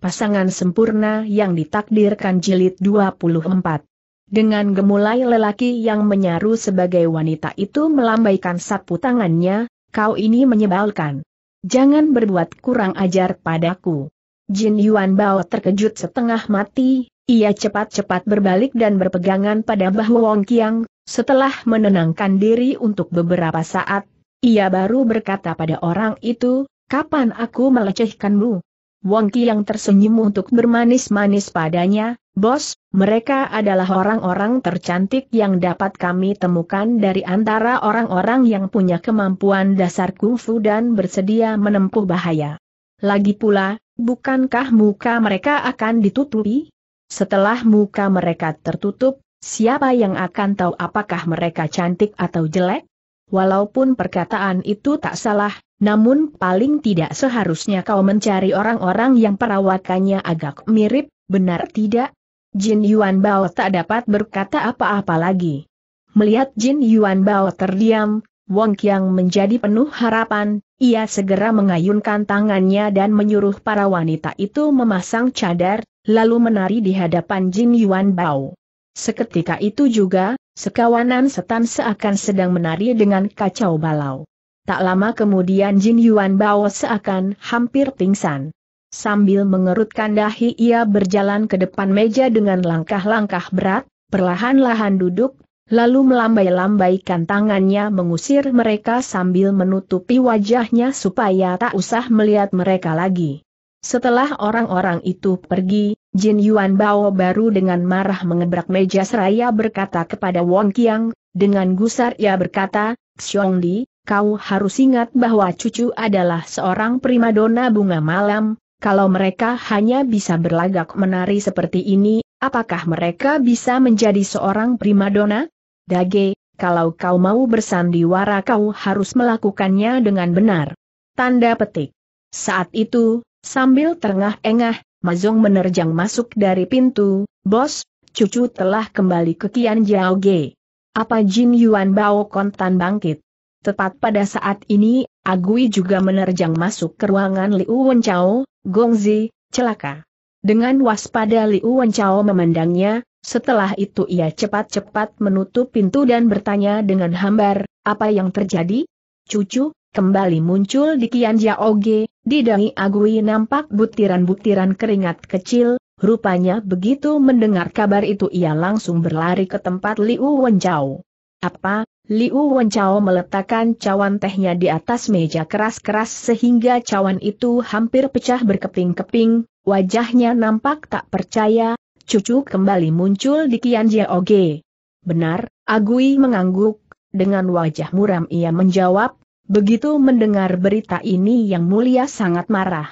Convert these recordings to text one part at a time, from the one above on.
pasangan sempurna yang ditakdirkan jilid 24. Dengan gemulai lelaki yang menyaru sebagai wanita itu melambaikan sapu tangannya, kau ini menyebalkan. Jangan berbuat kurang ajar padaku. Jin Yuan Bao terkejut setengah mati, ia cepat-cepat berbalik dan berpegangan pada bahu Wong Kiang, setelah menenangkan diri untuk beberapa saat, ia baru berkata pada orang itu, kapan aku melecehkanmu? Ki yang tersenyum untuk bermanis-manis padanya, bos, mereka adalah orang-orang tercantik yang dapat kami temukan dari antara orang-orang yang punya kemampuan dasar kungfu dan bersedia menempuh bahaya. Lagi pula, bukankah muka mereka akan ditutupi? Setelah muka mereka tertutup, siapa yang akan tahu apakah mereka cantik atau jelek? Walaupun perkataan itu tak salah, namun paling tidak seharusnya kau mencari orang-orang yang perawakannya agak mirip, benar tidak? Jin Yuan Bao tak dapat berkata apa-apa lagi. Melihat Jin Yuan Bao terdiam, Wong Kiang menjadi penuh harapan, ia segera mengayunkan tangannya dan menyuruh para wanita itu memasang cadar, lalu menari di hadapan Jin Yuan Bao. Seketika itu juga, sekawanan setan seakan sedang menari dengan kacau balau. Tak lama kemudian Jin Yuan Bao seakan hampir pingsan. Sambil mengerutkan dahi ia berjalan ke depan meja dengan langkah-langkah berat, perlahan-lahan duduk, lalu melambai-lambaikan tangannya mengusir mereka sambil menutupi wajahnya supaya tak usah melihat mereka lagi. Setelah orang-orang itu pergi, Jin Yuan Bao baru dengan marah mengebrak meja seraya berkata kepada Wong Qiang, dengan gusar ia berkata, Xiong Li, kau harus ingat bahwa cucu adalah seorang primadona bunga malam, kalau mereka hanya bisa berlagak menari seperti ini, apakah mereka bisa menjadi seorang primadona? Dage, kalau kau mau bersandiwara kau harus melakukannya dengan benar. Tanda petik. Saat itu, Sambil terengah-engah, Mazong menerjang masuk dari pintu, Bos, cucu telah kembali ke Kian Jiao Ge. Apa Jin Yuan Bao kontan bangkit? Tepat pada saat ini, Agui juga menerjang masuk ke ruangan Liu Wenchao, Gongzi, celaka. Dengan waspada Liu Wenchao memandangnya, setelah itu ia cepat-cepat menutup pintu dan bertanya dengan hambar, apa yang terjadi? Cucu, kembali muncul di Kian Jaoge, di dahi Agui nampak butiran-butiran keringat kecil, rupanya begitu mendengar kabar itu ia langsung berlari ke tempat Liu Wenjau. Apa? Liu Wenchao meletakkan cawan tehnya di atas meja keras-keras sehingga cawan itu hampir pecah berkeping-keping, wajahnya nampak tak percaya, cucu kembali muncul di Kian Jaoge. Benar, Agui mengangguk, dengan wajah muram ia menjawab, Begitu mendengar berita ini yang mulia sangat marah.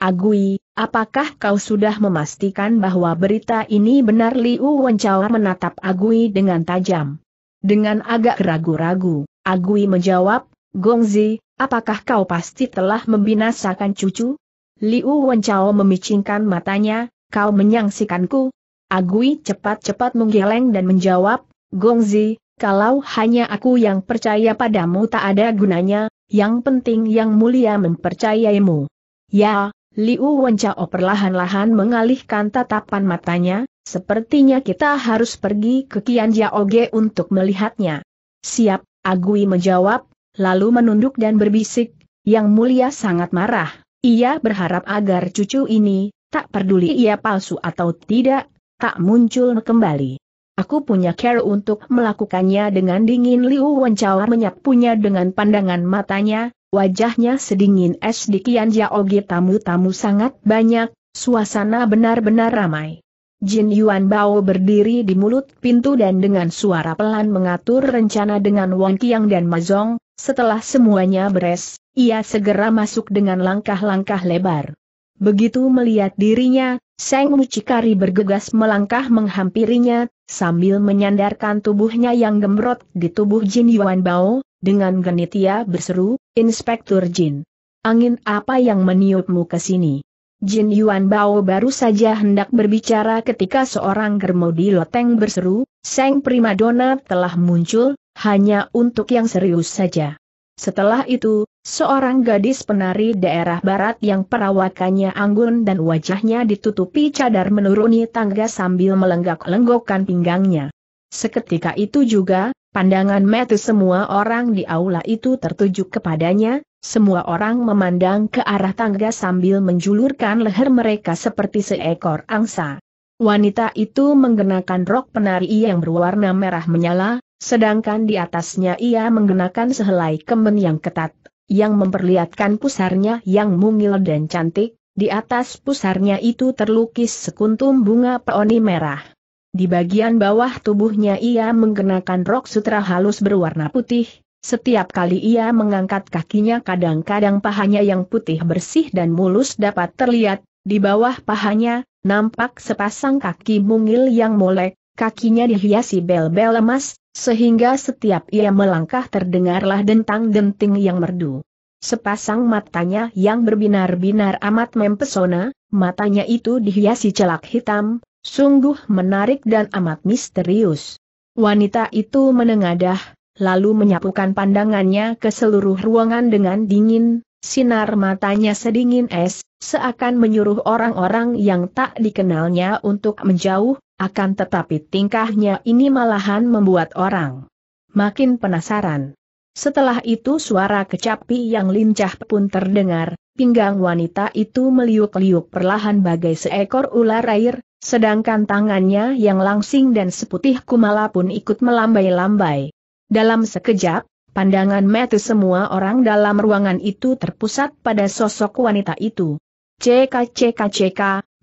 Agui, apakah kau sudah memastikan bahwa berita ini benar Liu Wenchao menatap Agui dengan tajam? Dengan agak ragu-ragu, Agui menjawab, Gongzi, apakah kau pasti telah membinasakan cucu? Liu Wenchao memicingkan matanya, kau menyangsikanku? Agui cepat-cepat menggeleng dan menjawab, Gongzi, kalau hanya aku yang percaya padamu tak ada gunanya, yang penting yang mulia mempercayaimu. Ya, Liu Wencao perlahan-lahan mengalihkan tatapan matanya, sepertinya kita harus pergi ke Kian Jaoge untuk melihatnya. Siap, Agui menjawab, lalu menunduk dan berbisik, yang mulia sangat marah. Ia berharap agar cucu ini, tak peduli ia palsu atau tidak, tak muncul kembali. Aku punya care untuk melakukannya dengan dingin Liu Wencao menyapunya dengan pandangan matanya, wajahnya sedingin es di Kianja Ogi tamu-tamu sangat banyak, suasana benar-benar ramai. Jin Yuan Bao berdiri di mulut pintu dan dengan suara pelan mengatur rencana dengan Wang Qiang dan Ma Mazong, setelah semuanya beres, ia segera masuk dengan langkah-langkah lebar. Begitu melihat dirinya, Seng Mucikari bergegas melangkah menghampirinya, sambil menyandarkan tubuhnya yang gembrot di tubuh Jin Yuan Bao, dengan genit ia berseru, Inspektur Jin. Angin apa yang meniupmu ke sini? Jin Yuan Bao baru saja hendak berbicara ketika seorang germodi loteng berseru, Seng Primadona telah muncul, hanya untuk yang serius saja. Setelah itu, Seorang gadis penari daerah barat yang perawakannya anggun dan wajahnya ditutupi cadar menuruni tangga sambil melenggak-lenggokkan pinggangnya. Seketika itu juga, pandangan mata semua orang di aula itu tertuju kepadanya, semua orang memandang ke arah tangga sambil menjulurkan leher mereka seperti seekor angsa. Wanita itu mengenakan rok penari yang berwarna merah menyala, sedangkan di atasnya ia mengenakan sehelai kemen yang ketat yang memperlihatkan pusarnya yang mungil dan cantik, di atas pusarnya itu terlukis sekuntum bunga peoni merah. Di bagian bawah tubuhnya ia mengenakan rok sutra halus berwarna putih, setiap kali ia mengangkat kakinya kadang-kadang pahanya yang putih bersih dan mulus dapat terlihat, di bawah pahanya, nampak sepasang kaki mungil yang molek, kakinya dihiasi bel-bel emas, sehingga setiap ia melangkah terdengarlah dentang-denting yang merdu. Sepasang matanya yang berbinar-binar amat mempesona, matanya itu dihiasi celak hitam, sungguh menarik dan amat misterius. Wanita itu menengadah, lalu menyapukan pandangannya ke seluruh ruangan dengan dingin, Sinar matanya sedingin es, seakan menyuruh orang-orang yang tak dikenalnya untuk menjauh, akan tetapi tingkahnya ini malahan membuat orang makin penasaran. Setelah itu suara kecapi yang lincah pun terdengar, pinggang wanita itu meliuk-liuk perlahan bagai seekor ular air, sedangkan tangannya yang langsing dan seputih kumala pun ikut melambai-lambai. Dalam sekejap, pandangan mata semua orang dalam ruangan itu terpusat pada sosok wanita itu. Cekak cekak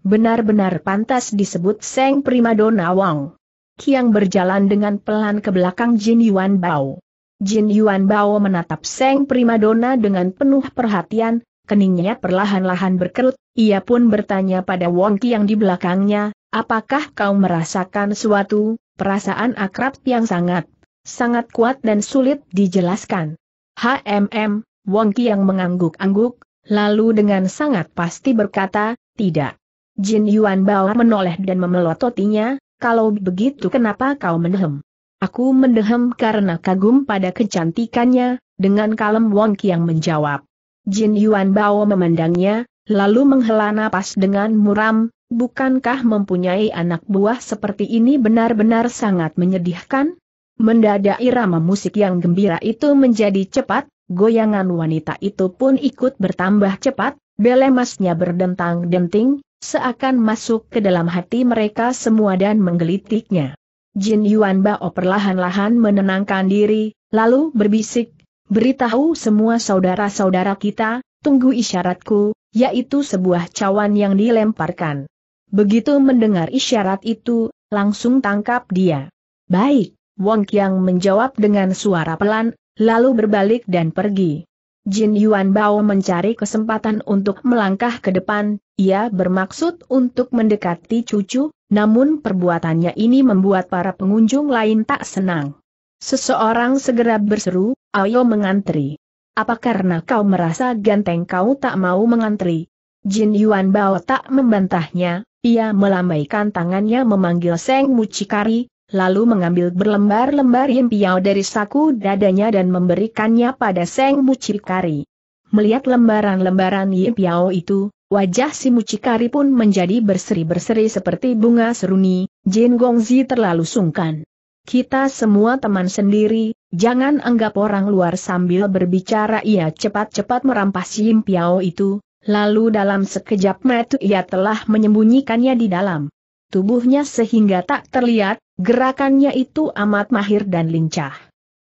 Benar-benar pantas disebut Seng Primadona Wang. Kiang berjalan dengan pelan ke belakang Jin Yuan Bao. Jin Yuan Bao menatap Seng Primadona dengan penuh perhatian, keningnya perlahan-lahan berkerut, ia pun bertanya pada Wong Kiang di belakangnya, apakah kau merasakan suatu perasaan akrab yang sangat, sangat kuat dan sulit dijelaskan? HMM, Wong Kiang mengangguk-angguk, lalu dengan sangat pasti berkata, tidak. Jin Yuan Bao menoleh dan memelototinya, kalau begitu kenapa kau mendehem? Aku mendehem karena kagum pada kecantikannya, dengan kalem Wong Kiang menjawab. Jin Yuan Bao memandangnya, lalu menghela napas dengan muram, bukankah mempunyai anak buah seperti ini benar-benar sangat menyedihkan? Mendadak irama musik yang gembira itu menjadi cepat, goyangan wanita itu pun ikut bertambah cepat, belemasnya berdentang-denting, seakan masuk ke dalam hati mereka semua dan menggelitiknya. Jin Yuan Bao perlahan-lahan menenangkan diri, lalu berbisik, beritahu semua saudara-saudara kita, tunggu isyaratku, yaitu sebuah cawan yang dilemparkan. Begitu mendengar isyarat itu, langsung tangkap dia. Baik, Wong Kiang menjawab dengan suara pelan, lalu berbalik dan pergi. Jin Yuan Bao mencari kesempatan untuk melangkah ke depan, ia bermaksud untuk mendekati cucu, namun perbuatannya ini membuat para pengunjung lain tak senang. Seseorang segera berseru, ayo mengantri. Apa karena kau merasa ganteng kau tak mau mengantri? Jin Yuan Bao tak membantahnya, ia melambaikan tangannya memanggil Seng Mucikari, lalu mengambil berlembar-lembar yin piao dari saku dadanya dan memberikannya pada Seng Mucikari. Melihat lembaran-lembaran yin piao itu, wajah si Mucikari pun menjadi berseri-berseri seperti bunga seruni, Jin Gongzi terlalu sungkan. Kita semua teman sendiri, jangan anggap orang luar sambil berbicara ia cepat-cepat merampas yin piao itu, lalu dalam sekejap mata ia telah menyembunyikannya di dalam tubuhnya sehingga tak terlihat, gerakannya itu amat mahir dan lincah.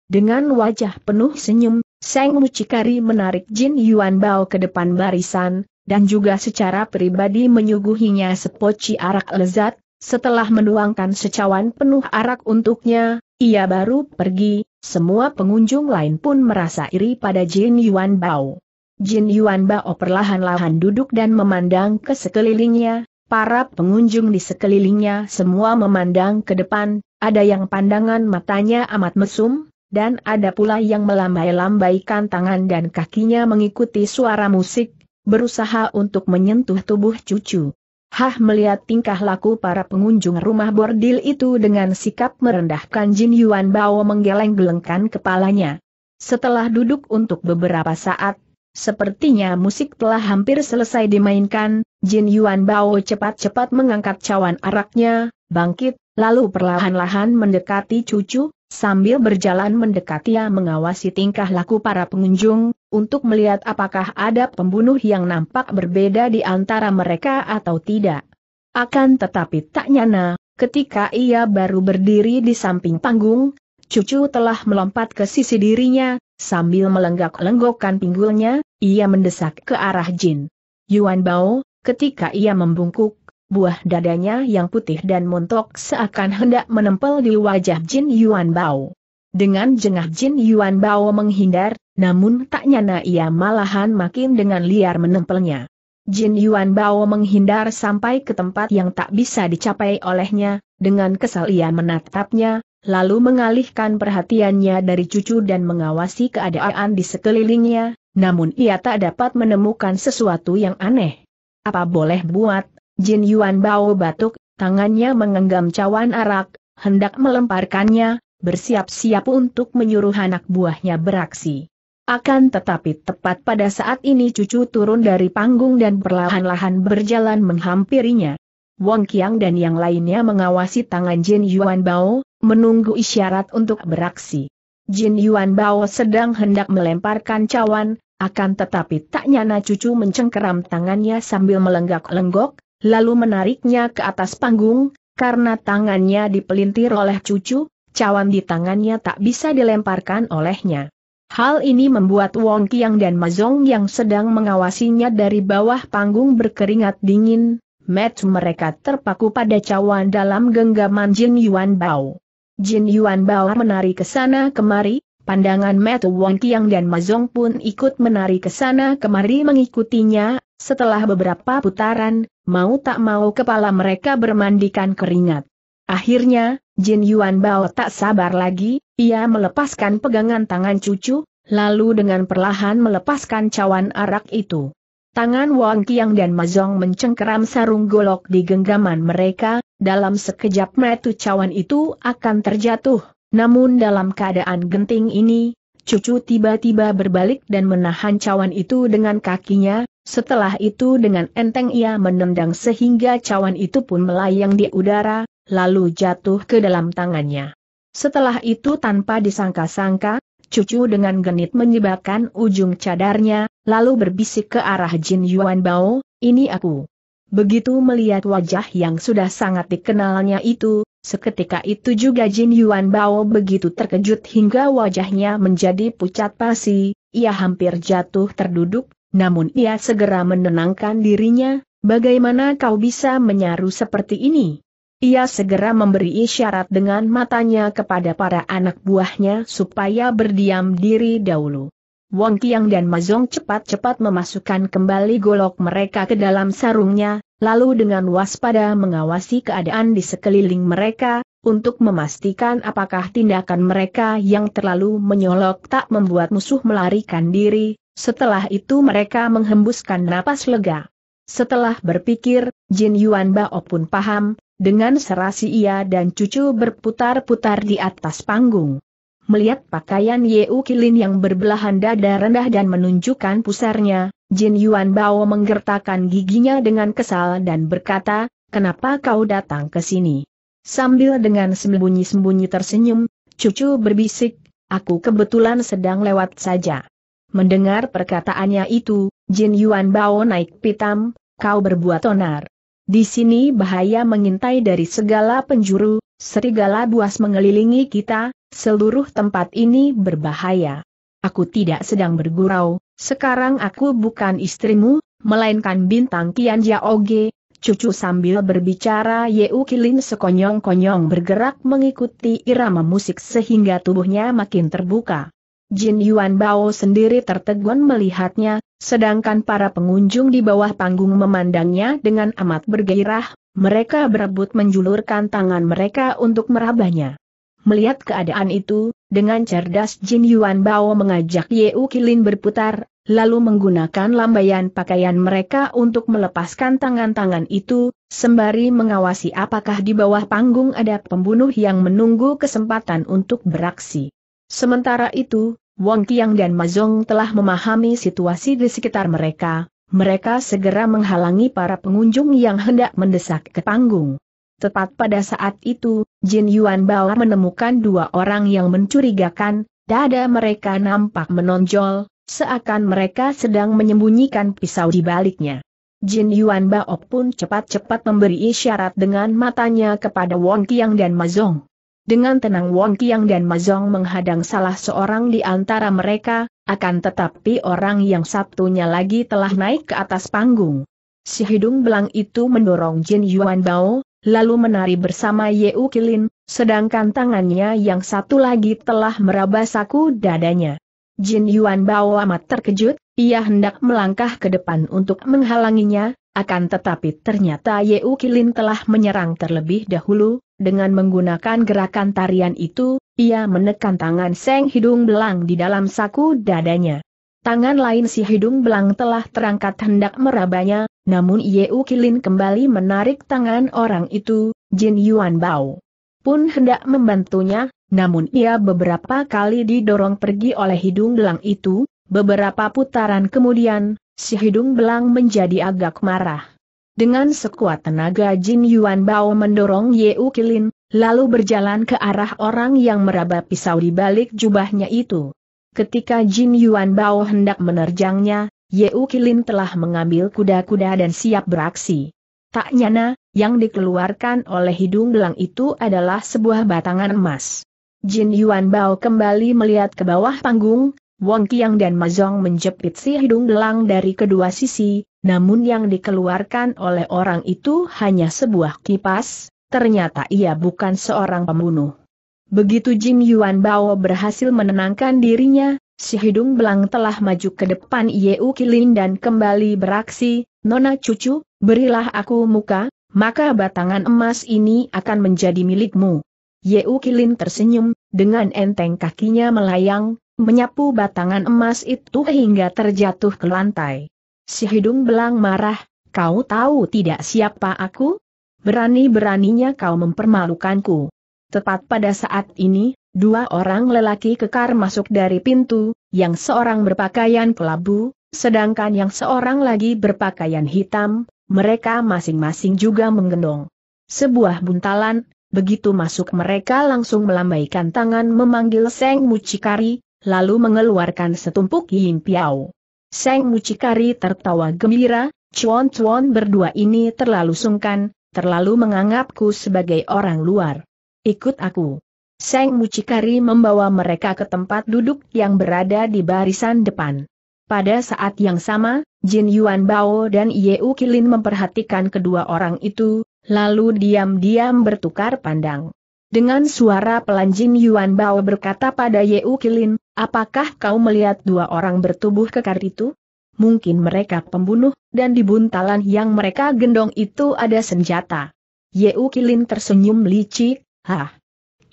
Dengan wajah penuh senyum, Seng Mucikari menarik Jin Yuan Bao ke depan barisan, dan juga secara pribadi menyuguhinya sepoci arak lezat, setelah menuangkan secawan penuh arak untuknya, ia baru pergi, semua pengunjung lain pun merasa iri pada Jin Yuan Bao. Jin Yuan Bao perlahan-lahan duduk dan memandang ke sekelilingnya, Para pengunjung di sekelilingnya semua memandang ke depan, ada yang pandangan matanya amat mesum, dan ada pula yang melambai-lambaikan tangan dan kakinya mengikuti suara musik, berusaha untuk menyentuh tubuh cucu. Hah melihat tingkah laku para pengunjung rumah bordil itu dengan sikap merendahkan Jin Yuan Bao menggeleng-gelengkan kepalanya. Setelah duduk untuk beberapa saat, Sepertinya musik telah hampir selesai dimainkan, Jin Yuan Bao cepat-cepat mengangkat cawan araknya, bangkit, lalu perlahan-lahan mendekati cucu, sambil berjalan mendekati ia mengawasi tingkah laku para pengunjung, untuk melihat apakah ada pembunuh yang nampak berbeda di antara mereka atau tidak. Akan tetapi tak nyana, ketika ia baru berdiri di samping panggung, cucu telah melompat ke sisi dirinya, Sambil melenggak-lenggokkan pinggulnya, ia mendesak ke arah Jin. Yuan Bao, ketika ia membungkuk, buah dadanya yang putih dan montok seakan hendak menempel di wajah Jin Yuan Bao. Dengan jengah Jin Yuan Bao menghindar, namun tak nyana ia malahan makin dengan liar menempelnya. Jin Yuan Bao menghindar sampai ke tempat yang tak bisa dicapai olehnya, dengan kesal ia menatapnya, lalu mengalihkan perhatiannya dari cucu dan mengawasi keadaan di sekelilingnya, namun ia tak dapat menemukan sesuatu yang aneh. Apa boleh buat, Jin Yuan Bao batuk, tangannya mengenggam cawan arak, hendak melemparkannya, bersiap-siap untuk menyuruh anak buahnya beraksi. Akan tetapi tepat pada saat ini cucu turun dari panggung dan perlahan-lahan berjalan menghampirinya. Wang Qiang dan yang lainnya mengawasi tangan Jin Yuan Bao, menunggu isyarat untuk beraksi. Jin Yuan Bao sedang hendak melemparkan cawan, akan tetapi tak nyana cucu mencengkeram tangannya sambil melenggak-lenggok, lalu menariknya ke atas panggung, karena tangannya dipelintir oleh cucu, cawan di tangannya tak bisa dilemparkan olehnya. Hal ini membuat Wong Kiang dan Mazong yang sedang mengawasinya dari bawah panggung berkeringat dingin, Match mereka terpaku pada cawan dalam genggaman Jin Yuan Bao. Jin Yuan Bao menari ke sana kemari, pandangan Metu Wong Kiang dan Mazong pun ikut menari ke sana kemari mengikutinya, setelah beberapa putaran, mau tak mau kepala mereka bermandikan keringat. Akhirnya, Jin Yuan Bao tak sabar lagi, ia melepaskan pegangan tangan cucu, lalu dengan perlahan melepaskan cawan arak itu. Tangan Wang Kiang dan Mazong mencengkeram sarung golok di genggaman mereka, dalam sekejap metu cawan itu akan terjatuh, namun dalam keadaan genting ini, cucu tiba-tiba berbalik dan menahan cawan itu dengan kakinya, setelah itu dengan enteng ia menendang sehingga cawan itu pun melayang di udara, lalu jatuh ke dalam tangannya. Setelah itu tanpa disangka-sangka, cucu dengan genit menyebabkan ujung cadarnya, lalu berbisik ke arah Jin Yuan Bao, ini aku. Begitu melihat wajah yang sudah sangat dikenalnya itu, seketika itu juga Jin Yuan Bao begitu terkejut hingga wajahnya menjadi pucat pasi, ia hampir jatuh terduduk, namun ia segera menenangkan dirinya, bagaimana kau bisa menyaru seperti ini? Ia segera memberi isyarat dengan matanya kepada para anak buahnya supaya berdiam diri dahulu. Wong Kiang dan Mazong cepat-cepat memasukkan kembali golok mereka ke dalam sarungnya, lalu dengan waspada mengawasi keadaan di sekeliling mereka, untuk memastikan apakah tindakan mereka yang terlalu menyolok tak membuat musuh melarikan diri, setelah itu mereka menghembuskan napas lega. Setelah berpikir, Jin Yuan Bao pun paham, dengan serasi ia dan cucu berputar-putar di atas panggung. Melihat pakaian U Kilin yang berbelahan dada rendah dan menunjukkan pusarnya, Jin Yuan Bao menggertakkan giginya dengan kesal dan berkata, kenapa kau datang ke sini? Sambil dengan sembunyi-sembunyi tersenyum, cucu berbisik, aku kebetulan sedang lewat saja. Mendengar perkataannya itu, Jin Yuan Bao naik pitam, kau berbuat onar. Di sini bahaya mengintai dari segala penjuru, Serigala buas mengelilingi kita, seluruh tempat ini berbahaya. Aku tidak sedang bergurau, sekarang aku bukan istrimu, melainkan bintang Kian Jaoge, cucu sambil berbicara Yeu Kilin sekonyong-konyong bergerak mengikuti irama musik sehingga tubuhnya makin terbuka. Jin Yuan Bao sendiri tertegun melihatnya, Sedangkan para pengunjung di bawah panggung memandangnya dengan amat bergairah, mereka berebut menjulurkan tangan mereka untuk merabahnya. Melihat keadaan itu, dengan cerdas Jin Yuan Bao mengajak Ye Kilin berputar, lalu menggunakan lambaian pakaian mereka untuk melepaskan tangan-tangan itu, sembari mengawasi apakah di bawah panggung ada pembunuh yang menunggu kesempatan untuk beraksi. Sementara itu, Wong Kiang dan Mazong telah memahami situasi di sekitar mereka, mereka segera menghalangi para pengunjung yang hendak mendesak ke panggung. Tepat pada saat itu, Jin Yuan Bao menemukan dua orang yang mencurigakan, dada mereka nampak menonjol, seakan mereka sedang menyembunyikan pisau di baliknya. Jin Yuan Bao pun cepat-cepat memberi isyarat dengan matanya kepada Wong Kiang dan Mazong. Dengan tenang Wong Kiang dan Mazong menghadang salah seorang di antara mereka, akan tetapi orang yang satunya lagi telah naik ke atas panggung. Si hidung belang itu mendorong Jin Yuan Bao, lalu menari bersama Ye U Kilin, sedangkan tangannya yang satu lagi telah meraba saku dadanya. Jin Yuan Bao amat terkejut, ia hendak melangkah ke depan untuk menghalanginya, akan tetapi ternyata Ye U Kilin telah menyerang terlebih dahulu, dengan menggunakan gerakan tarian itu, ia menekan tangan Seng Hidung Belang di dalam saku dadanya. Tangan lain si Hidung Belang telah terangkat hendak merabanya, namun Yeu Kilin kembali menarik tangan orang itu, Jin Yuan Bao. Pun hendak membantunya, namun ia beberapa kali didorong pergi oleh Hidung Belang itu, beberapa putaran kemudian, si Hidung Belang menjadi agak marah. Dengan sekuat tenaga Jin Yuan Bao mendorong Ye Kilin, lalu berjalan ke arah orang yang meraba pisau di balik jubahnya itu. Ketika Jin Yuan Bao hendak menerjangnya, Ye Kilin telah mengambil kuda-kuda dan siap beraksi. Tak nyana, yang dikeluarkan oleh hidung belang itu adalah sebuah batangan emas. Jin Yuan Bao kembali melihat ke bawah panggung, Wong Qiang dan Mazong menjepit si hidung belang dari kedua sisi, namun yang dikeluarkan oleh orang itu hanya sebuah kipas, ternyata ia bukan seorang pembunuh. Begitu Jim Yuan Bao berhasil menenangkan dirinya, si hidung belang telah maju ke depan Yeu Kilin dan kembali beraksi, Nona cucu, berilah aku muka, maka batangan emas ini akan menjadi milikmu. Yeu Kilin tersenyum, dengan enteng kakinya melayang, menyapu batangan emas itu hingga terjatuh ke lantai. Si hidung belang marah, kau tahu tidak siapa aku? Berani-beraninya kau mempermalukanku. Tepat pada saat ini, dua orang lelaki kekar masuk dari pintu, yang seorang berpakaian kelabu, sedangkan yang seorang lagi berpakaian hitam, mereka masing-masing juga menggendong sebuah buntalan, begitu masuk mereka langsung melambaikan tangan memanggil Seng Mucikari, lalu mengeluarkan setumpuk Yin Piao. Seng Mucikari tertawa gembira, cuan-cuan berdua ini terlalu sungkan, terlalu menganggapku sebagai orang luar. Ikut aku. Seng Mucikari membawa mereka ke tempat duduk yang berada di barisan depan. Pada saat yang sama, Jin Yuan Bao dan U Kilin memperhatikan kedua orang itu, lalu diam-diam bertukar pandang. Dengan suara pelanjin Yuan Bao berkata pada Ye Kilin, apakah kau melihat dua orang bertubuh kekar itu? Mungkin mereka pembunuh, dan di buntalan yang mereka gendong itu ada senjata. Ye Kilin tersenyum licik, hah.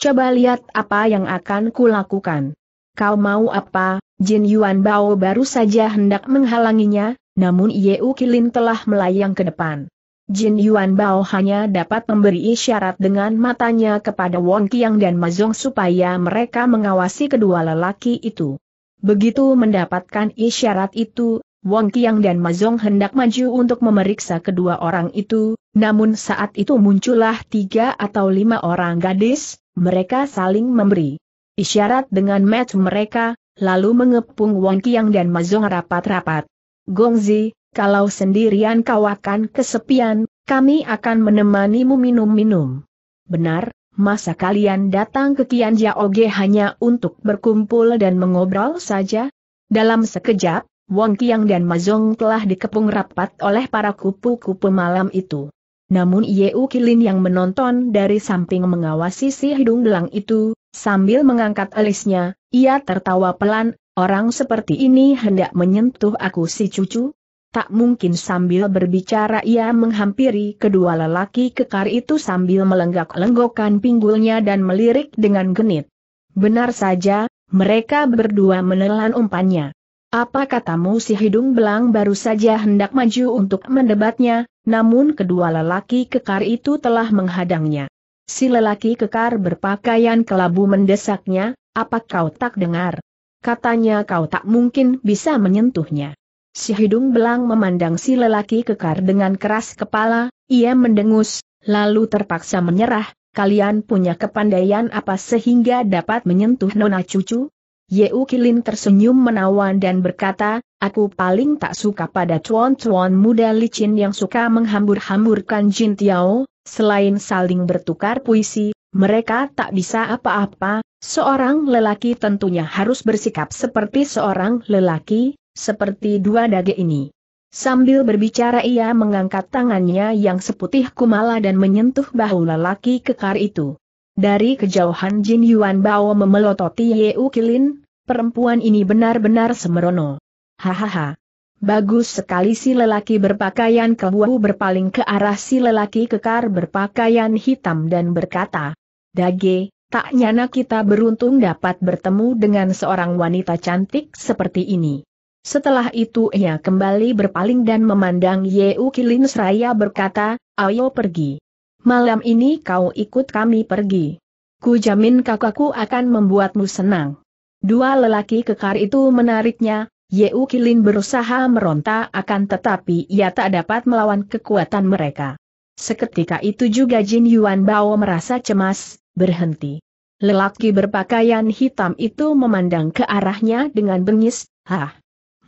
Coba lihat apa yang akan kulakukan. Kau mau apa? Jin Yuan Bao baru saja hendak menghalanginya, namun Ye Kilin telah melayang ke depan. Jin Yuan Bao hanya dapat memberi isyarat dengan matanya kepada Wong Kiang dan Mazong supaya mereka mengawasi kedua lelaki itu. Begitu mendapatkan isyarat itu, Wong Kiang dan Mazong hendak maju untuk memeriksa kedua orang itu, namun saat itu muncullah tiga atau lima orang gadis, mereka saling memberi isyarat dengan match mereka, lalu mengepung Wong Kiang dan Mazong rapat-rapat. Gongzi, kalau sendirian kau akan kesepian, kami akan menemanimu minum-minum. Benar, masa kalian datang ke Tianja Oge hanya untuk berkumpul dan mengobrol saja? Dalam sekejap, Wong Kiang dan Mazong telah dikepung rapat oleh para kupu-kupu malam itu. Namun Yeu Kilin yang menonton dari samping mengawasi si hidung belang itu, sambil mengangkat alisnya, ia tertawa pelan, orang seperti ini hendak menyentuh aku si cucu, Tak mungkin sambil berbicara ia menghampiri kedua lelaki kekar itu sambil melenggak-lenggokkan pinggulnya dan melirik dengan genit. Benar saja, mereka berdua menelan umpannya. Apa katamu si hidung belang baru saja hendak maju untuk mendebatnya, namun kedua lelaki kekar itu telah menghadangnya. Si lelaki kekar berpakaian kelabu mendesaknya, apa kau tak dengar? Katanya kau tak mungkin bisa menyentuhnya. Si hidung belang memandang si lelaki kekar dengan keras kepala, ia mendengus, lalu terpaksa menyerah, kalian punya kepandaian apa sehingga dapat menyentuh nona cucu? Yeu Kilin tersenyum menawan dan berkata, aku paling tak suka pada cuan-cuan muda licin yang suka menghambur-hamburkan Jin Tiao, selain saling bertukar puisi, mereka tak bisa apa-apa, seorang lelaki tentunya harus bersikap seperti seorang lelaki, seperti dua dage ini. Sambil berbicara ia mengangkat tangannya yang seputih kumala dan menyentuh bahu lelaki kekar itu. Dari kejauhan Jin Yuan Bao memelototi Yeu Kilin, perempuan ini benar-benar semerono. Hahaha. Bagus sekali si lelaki berpakaian kebuahu berpaling ke arah si lelaki kekar berpakaian hitam dan berkata, Dage, tak nyana kita beruntung dapat bertemu dengan seorang wanita cantik seperti ini. Setelah itu ia kembali berpaling dan memandang Yeu Kilin Seraya berkata, ayo pergi. Malam ini kau ikut kami pergi. Ku jamin kakakku akan membuatmu senang. Dua lelaki kekar itu menariknya, Yeu Kilin berusaha meronta akan tetapi ia tak dapat melawan kekuatan mereka. Seketika itu juga Jin Yuan Bao merasa cemas, berhenti. Lelaki berpakaian hitam itu memandang ke arahnya dengan bengis, hah.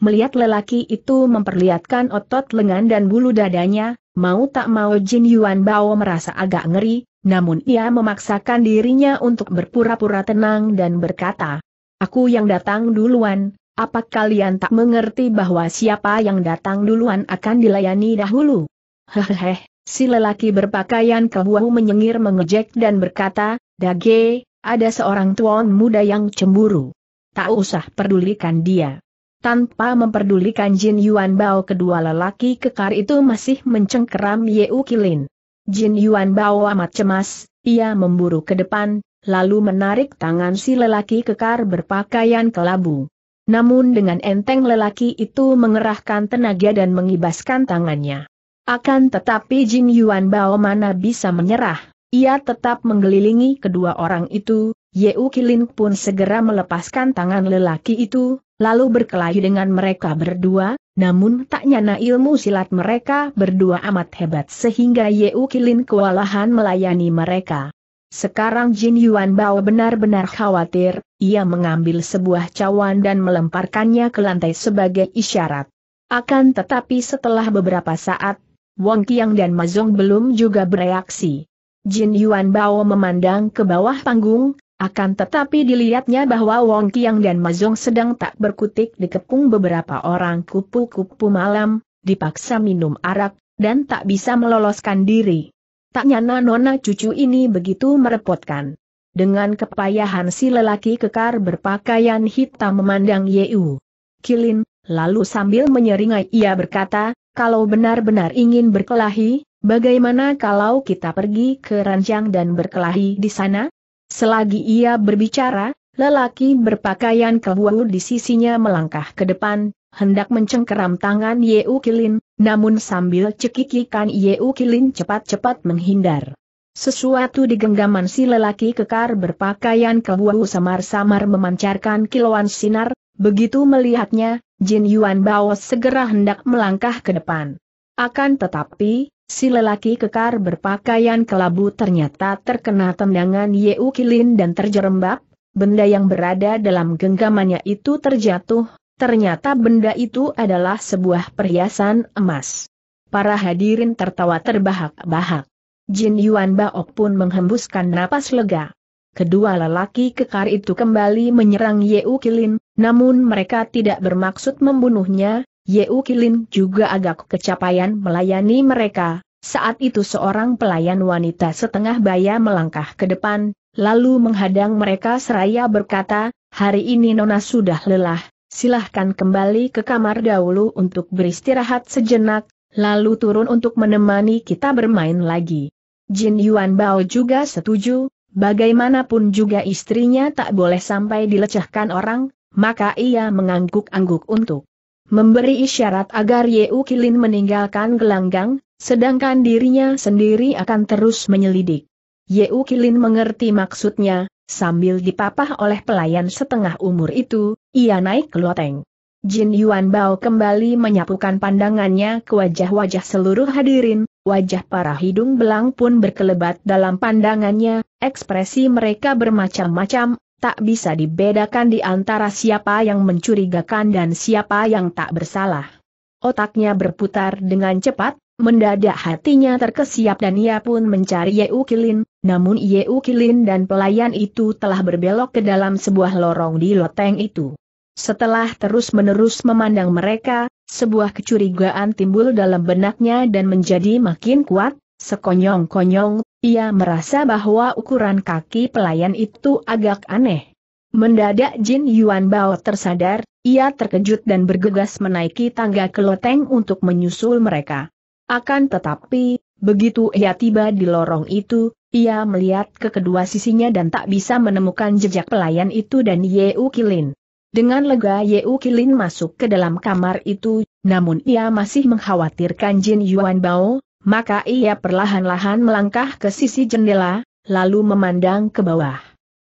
Melihat lelaki itu memperlihatkan otot lengan dan bulu dadanya, mau tak mau Jin Yuan Bao merasa agak ngeri, namun ia memaksakan dirinya untuk berpura-pura tenang dan berkata, Aku yang datang duluan, apa kalian tak mengerti bahwa siapa yang datang duluan akan dilayani dahulu? Hehehe, si lelaki berpakaian kebuahu menyengir mengejek dan berkata, Dage, ada seorang tuan muda yang cemburu. Tak usah pedulikan dia. Tanpa memperdulikan Jin Yuan Bao kedua lelaki kekar itu masih mencengkeram Yeu Kilin. Jin Yuan Bao amat cemas, ia memburu ke depan, lalu menarik tangan si lelaki kekar berpakaian kelabu. Namun dengan enteng lelaki itu mengerahkan tenaga dan mengibaskan tangannya. Akan tetapi Jin Yuan Bao mana bisa menyerah, ia tetap mengelilingi kedua orang itu, Yeu Kilin pun segera melepaskan tangan lelaki itu, lalu berkelahi dengan mereka berdua, namun tak nyana ilmu silat mereka berdua amat hebat sehingga Yeu Kilin kewalahan melayani mereka. Sekarang Jin Yuan Bao benar-benar khawatir, ia mengambil sebuah cawan dan melemparkannya ke lantai sebagai isyarat. Akan tetapi setelah beberapa saat, Wong Kiang dan Mazong belum juga bereaksi. Jin Yuan Bao memandang ke bawah panggung, akan tetapi dilihatnya bahwa Wong Kiang dan Mazong sedang tak berkutik dikepung beberapa orang kupu-kupu malam, dipaksa minum arak, dan tak bisa meloloskan diri. Tak nyana nona cucu ini begitu merepotkan. Dengan kepayahan si lelaki kekar berpakaian hitam memandang Yeu. Kilin, lalu sambil menyeringai ia berkata, kalau benar-benar ingin berkelahi, bagaimana kalau kita pergi ke ranjang dan berkelahi di sana? Selagi ia berbicara, lelaki berpakaian kewu di sisinya melangkah ke depan, hendak mencengkeram tangan Yeu Kilin, namun sambil cekikikan Yeu Kilin cepat-cepat menghindar. Sesuatu di genggaman si lelaki kekar berpakaian kewu samar-samar memancarkan kilauan sinar, begitu melihatnya, Jin Yuan Bao segera hendak melangkah ke depan. Akan tetapi, Si lelaki kekar berpakaian kelabu ternyata terkena tendangan Yeu Kilin dan terjerembab, benda yang berada dalam genggamannya itu terjatuh, ternyata benda itu adalah sebuah perhiasan emas. Para hadirin tertawa terbahak-bahak. Jin Yuan Baok pun menghembuskan napas lega. Kedua lelaki kekar itu kembali menyerang Yeu Kilin, namun mereka tidak bermaksud membunuhnya, Yeu Kilin juga agak kecapaian melayani mereka. Saat itu seorang pelayan wanita setengah baya melangkah ke depan, lalu menghadang mereka seraya berkata, hari ini Nona sudah lelah, silahkan kembali ke kamar dahulu untuk beristirahat sejenak, lalu turun untuk menemani kita bermain lagi. Jin Yuan Bao juga setuju, Bagaimanapun juga istrinya tak boleh sampai dilecehkan orang, maka ia mengangguk-angguk untuk memberi isyarat agar Yeu Kilin meninggalkan gelanggang, sedangkan dirinya sendiri akan terus menyelidik. Yeu Kilin mengerti maksudnya, sambil dipapah oleh pelayan setengah umur itu, ia naik ke loteng. Jin Yuan Bao kembali menyapukan pandangannya ke wajah-wajah seluruh hadirin, wajah para hidung belang pun berkelebat dalam pandangannya, ekspresi mereka bermacam-macam, tak bisa dibedakan di antara siapa yang mencurigakan dan siapa yang tak bersalah. Otaknya berputar dengan cepat, mendadak hatinya terkesiap dan ia pun mencari Yeu Kilin, namun Yeu Kilin dan pelayan itu telah berbelok ke dalam sebuah lorong di loteng itu. Setelah terus-menerus memandang mereka, sebuah kecurigaan timbul dalam benaknya dan menjadi makin kuat, sekonyong-konyong ia merasa bahwa ukuran kaki pelayan itu agak aneh. Mendadak Jin Yuan Bao tersadar, ia terkejut dan bergegas menaiki tangga keloteng untuk menyusul mereka. Akan tetapi, begitu ia tiba di lorong itu, ia melihat ke kedua sisinya dan tak bisa menemukan jejak pelayan itu dan Ye Yeu Kilin. Dengan lega Ye Yeu Kilin masuk ke dalam kamar itu, namun ia masih mengkhawatirkan Jin Yuan Bao, maka ia perlahan-lahan melangkah ke sisi jendela, lalu memandang ke bawah.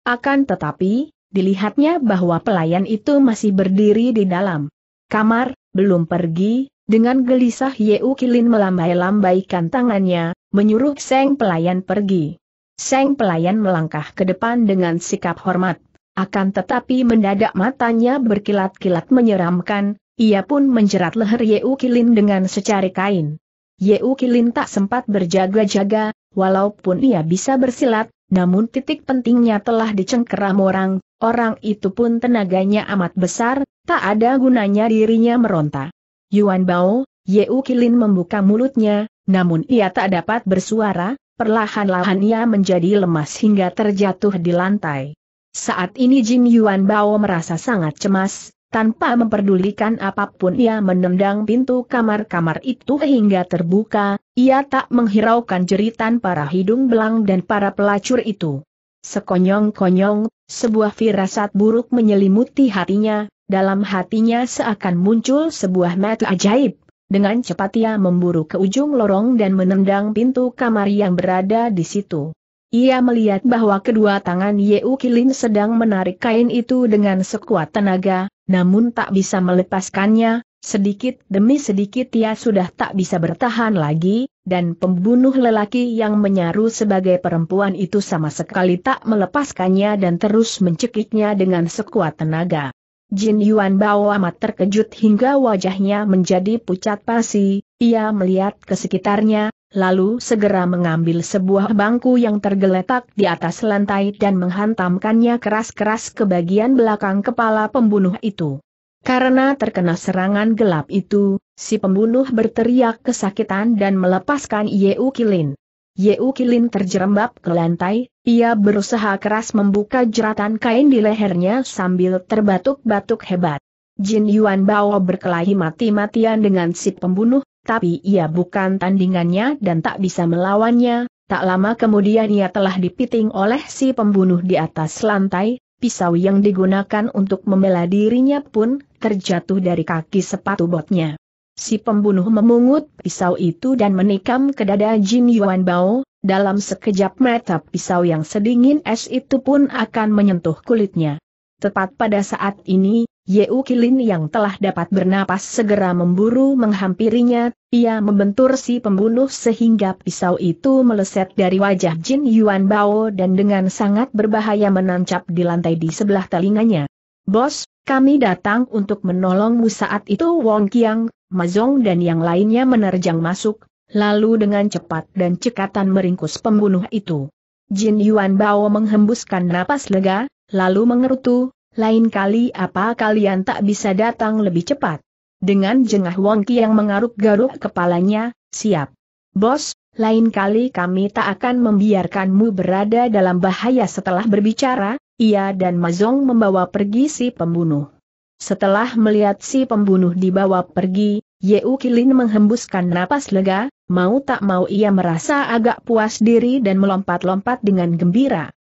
Akan tetapi, dilihatnya bahwa pelayan itu masih berdiri di dalam kamar, belum pergi, dengan gelisah Yeu Kilin melambai-lambaikan tangannya, menyuruh Seng pelayan pergi. Seng pelayan melangkah ke depan dengan sikap hormat, akan tetapi mendadak matanya berkilat-kilat menyeramkan, ia pun menjerat leher Yeu Kilin dengan secari kain. Yeu Kilin tak sempat berjaga-jaga, walaupun ia bisa bersilat, namun titik pentingnya telah dicengkeram orang, orang itu pun tenaganya amat besar, tak ada gunanya dirinya meronta. Yuan Bao, Yeu Kilin membuka mulutnya, namun ia tak dapat bersuara, perlahan-lahan ia menjadi lemas hingga terjatuh di lantai. Saat ini Jin Yuan Bao merasa sangat cemas, tanpa memperdulikan apapun ia menendang pintu kamar-kamar itu hingga terbuka, ia tak menghiraukan jeritan para hidung belang dan para pelacur itu. Sekonyong-konyong, sebuah firasat buruk menyelimuti hatinya, dalam hatinya seakan muncul sebuah mata ajaib. Dengan cepat ia memburu ke ujung lorong dan menendang pintu kamar yang berada di situ. Ia melihat bahwa kedua tangan Yeu Kilin sedang menarik kain itu dengan sekuat tenaga, namun tak bisa melepaskannya, sedikit demi sedikit ia sudah tak bisa bertahan lagi, dan pembunuh lelaki yang menyaru sebagai perempuan itu sama sekali tak melepaskannya dan terus mencekiknya dengan sekuat tenaga. Jin Yuan Bao amat terkejut hingga wajahnya menjadi pucat pasi, ia melihat ke sekitarnya, lalu segera mengambil sebuah bangku yang tergeletak di atas lantai dan menghantamkannya keras-keras ke bagian belakang kepala pembunuh itu. Karena terkena serangan gelap itu, si pembunuh berteriak kesakitan dan melepaskan Yeu Kilin. Yeu Kilin terjerembab ke lantai, ia berusaha keras membuka jeratan kain di lehernya sambil terbatuk-batuk hebat. Jin Yuan Bao berkelahi mati-matian dengan si pembunuh, tapi ia bukan tandingannya dan tak bisa melawannya. Tak lama kemudian ia telah dipiting oleh si pembunuh di atas lantai, pisau yang digunakan untuk membela dirinya pun terjatuh dari kaki sepatu botnya. Si pembunuh memungut pisau itu dan menikam ke dada Jin Yuan Bao, dalam sekejap mata pisau yang sedingin es itu pun akan menyentuh kulitnya. Tepat pada saat ini, Yeu Kilin yang telah dapat bernapas segera memburu menghampirinya, ia membentur si pembunuh sehingga pisau itu meleset dari wajah Jin Yuan Bao dan dengan sangat berbahaya menancap di lantai di sebelah telinganya. Bos, kami datang untuk menolongmu saat itu Wong Kiang, Mazong dan yang lainnya menerjang masuk, lalu dengan cepat dan cekatan meringkus pembunuh itu. Jin Yuan Bao menghembuskan napas lega, lalu mengerutu, lain kali apa kalian tak bisa datang lebih cepat? Dengan jengah Wongki yang mengaruk-garuk kepalanya, siap. Bos, lain kali kami tak akan membiarkanmu berada dalam bahaya setelah berbicara, ia dan Mazong membawa pergi si pembunuh. Setelah melihat si pembunuh dibawa pergi, Yeu Kilin menghembuskan napas lega, mau tak mau ia merasa agak puas diri dan melompat-lompat dengan gembira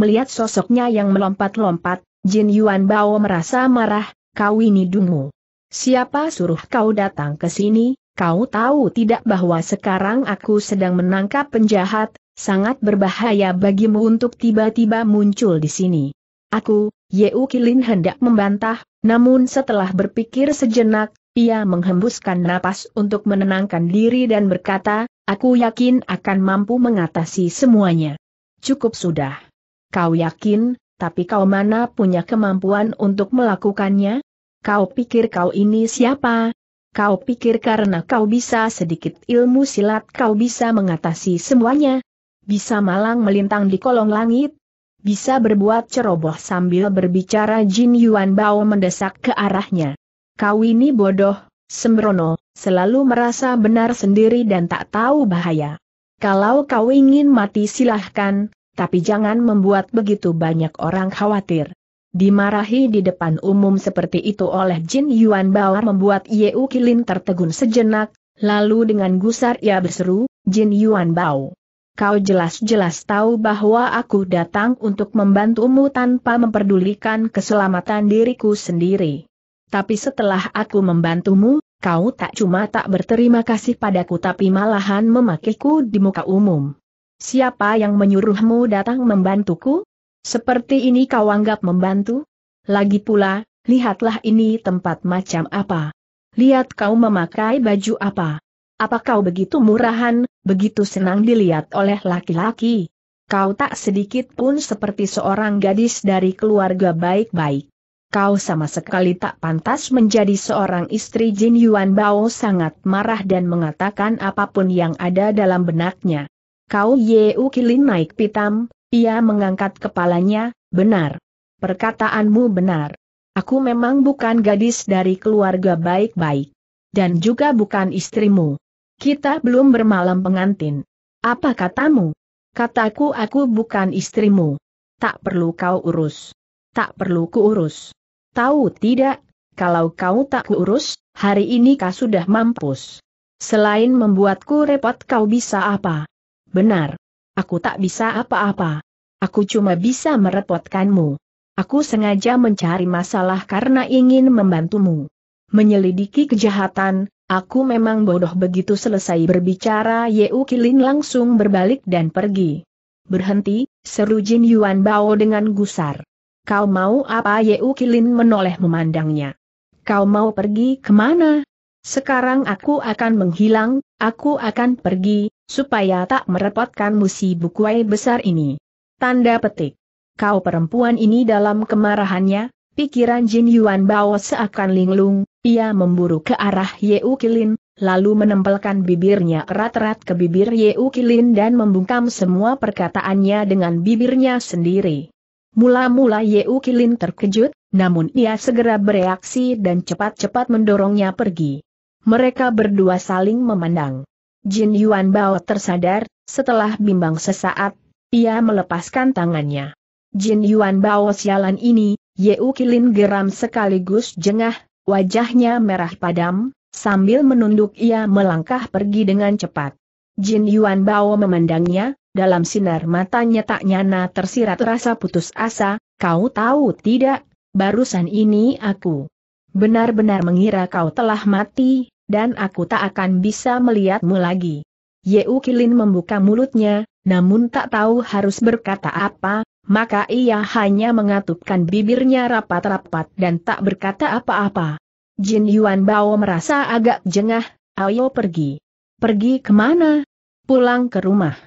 melihat sosoknya yang melompat-lompat, Jin Yuan Bao merasa marah, kau ini dungu. Siapa suruh kau datang ke sini, kau tahu tidak bahwa sekarang aku sedang menangkap penjahat, sangat berbahaya bagimu untuk tiba-tiba muncul di sini. Aku, Yeu Kilin hendak membantah, namun setelah berpikir sejenak, ia menghembuskan napas untuk menenangkan diri dan berkata, aku yakin akan mampu mengatasi semuanya. Cukup sudah. Kau yakin, tapi kau mana punya kemampuan untuk melakukannya? Kau pikir kau ini siapa? Kau pikir karena kau bisa sedikit ilmu silat kau bisa mengatasi semuanya? Bisa malang melintang di kolong langit? Bisa berbuat ceroboh sambil berbicara Jin Yuan Bao mendesak ke arahnya. Kau ini bodoh, sembrono, selalu merasa benar sendiri dan tak tahu bahaya. Kalau kau ingin mati silahkan, tapi jangan membuat begitu banyak orang khawatir. Dimarahi di depan umum seperti itu oleh Jin Yuan Bao membuat U Kilin tertegun sejenak, lalu dengan gusar ia berseru, Jin Yuan Bao. Kau jelas-jelas tahu bahwa aku datang untuk membantumu tanpa memperdulikan keselamatan diriku sendiri. Tapi setelah aku membantumu, kau tak cuma tak berterima kasih padaku tapi malahan memakiku di muka umum. Siapa yang menyuruhmu datang membantuku? Seperti ini kau anggap membantu? Lagi pula, lihatlah ini tempat macam apa. Lihat kau memakai baju apa. Apa kau begitu murahan, begitu senang dilihat oleh laki-laki? Kau tak sedikit pun seperti seorang gadis dari keluarga baik-baik. Kau sama sekali tak pantas menjadi seorang istri Jin Yuan Bao sangat marah dan mengatakan apapun yang ada dalam benaknya. Kau Yeu Kilin naik pitam, ia mengangkat kepalanya, benar. Perkataanmu benar. Aku memang bukan gadis dari keluarga baik-baik. Dan juga bukan istrimu. Kita belum bermalam pengantin. Apa katamu? Kataku aku bukan istrimu. Tak perlu kau urus. Tak perlu ku urus. Tahu tidak, kalau kau tak urus, hari ini kau sudah mampus. Selain membuatku repot kau bisa apa? Benar. Aku tak bisa apa-apa. Aku cuma bisa merepotkanmu. Aku sengaja mencari masalah karena ingin membantumu. Menyelidiki kejahatan, aku memang bodoh begitu selesai berbicara Yeu Kilin langsung berbalik dan pergi. Berhenti, seru Jin Yuan Bao dengan gusar. Kau mau apa Yeu Kilin menoleh memandangnya. Kau mau pergi kemana? Sekarang aku akan menghilang, aku akan pergi, supaya tak merepotkan musi bukuai besar ini. Tanda petik. Kau perempuan ini dalam kemarahannya, pikiran Jin Yuan Bao seakan linglung, ia memburu ke arah Ye Kilin, lalu menempelkan bibirnya erat-erat ke bibir Ye Kilin dan membungkam semua perkataannya dengan bibirnya sendiri. Mula-mula Ye Kilin terkejut, namun ia segera bereaksi dan cepat-cepat mendorongnya pergi. Mereka berdua saling memandang. Jin Yuan Bao tersadar, setelah bimbang sesaat, ia melepaskan tangannya. Jin Yuan Bao sialan ini, Yeu Kilin geram sekaligus jengah, wajahnya merah padam, sambil menunduk ia melangkah pergi dengan cepat. Jin Yuan Bao memandangnya, dalam sinar matanya tak nyana tersirat rasa putus asa, kau tahu tidak, barusan ini aku benar-benar mengira kau telah mati, dan aku tak akan bisa melihatmu lagi. Yeu Kilin membuka mulutnya, namun tak tahu harus berkata apa, maka ia hanya mengatupkan bibirnya rapat-rapat dan tak berkata apa-apa. Jin Yuan Bao merasa agak jengah, ayo pergi. Pergi kemana? Pulang ke rumah.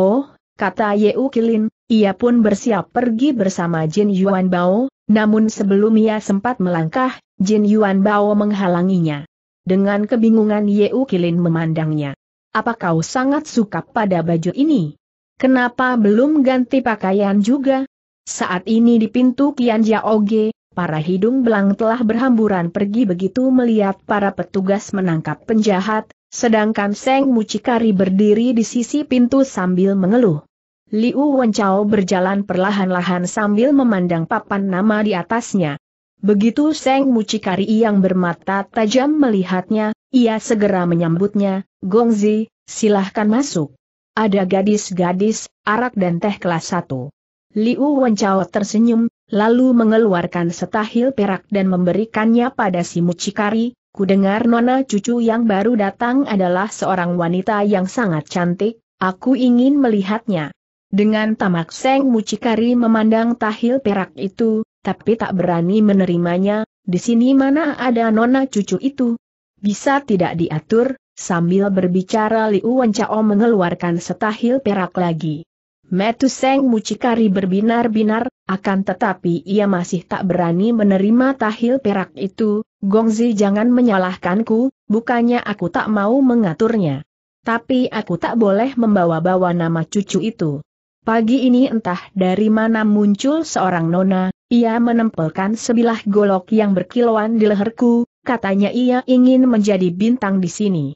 Oh, kata Yeu Kilin, ia pun bersiap pergi bersama Jin Yuan Bao, namun sebelum ia sempat melangkah, Jin Yuan Bao menghalanginya. Dengan kebingungan Yeu Kilin memandangnya. Apa kau sangat suka pada baju ini? Kenapa belum ganti pakaian juga? Saat ini di pintu Kian Jaoge, para hidung belang telah berhamburan pergi begitu melihat para petugas menangkap penjahat, sedangkan Seng Mucikari berdiri di sisi pintu sambil mengeluh. Liu Wenchao berjalan perlahan-lahan sambil memandang papan nama di atasnya. Begitu Seng Mucikari yang bermata tajam melihatnya, ia segera menyambutnya, Gongzi, silahkan masuk. Ada gadis-gadis, arak dan teh kelas satu. Liu Wenchao tersenyum, lalu mengeluarkan setahil perak dan memberikannya pada si Mucikari, kudengar nona cucu yang baru datang adalah seorang wanita yang sangat cantik, aku ingin melihatnya. Dengan tamak Seng Mucikari memandang tahil perak itu, tapi tak berani menerimanya, di sini mana ada nona cucu itu? Bisa tidak diatur, sambil berbicara Liu Wancao mengeluarkan setahil perak lagi. Metu Metuseng mucikari berbinar-binar, akan tetapi ia masih tak berani menerima tahil perak itu, Gongzi jangan menyalahkanku, bukannya aku tak mau mengaturnya. Tapi aku tak boleh membawa-bawa nama cucu itu. Pagi ini entah dari mana muncul seorang nona, ia menempelkan sebilah golok yang berkilauan di leherku, katanya ia ingin menjadi bintang di sini.